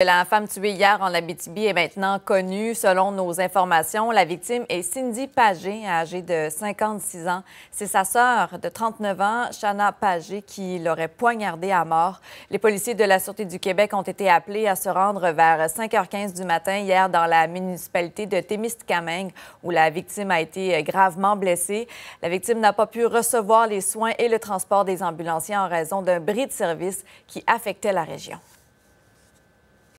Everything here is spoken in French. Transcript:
La femme tuée hier en Abitibi est maintenant connue. Selon nos informations, la victime est Cindy Pagé, âgée de 56 ans. C'est sa sœur de 39 ans, Shana Pagé, qui l'aurait poignardée à mort. Les policiers de la Sûreté du Québec ont été appelés à se rendre vers 5h15 du matin hier dans la municipalité de Témiscamingue, où la victime a été gravement blessée. La victime n'a pas pu recevoir les soins et le transport des ambulanciers en raison d'un bris de service qui affectait la région.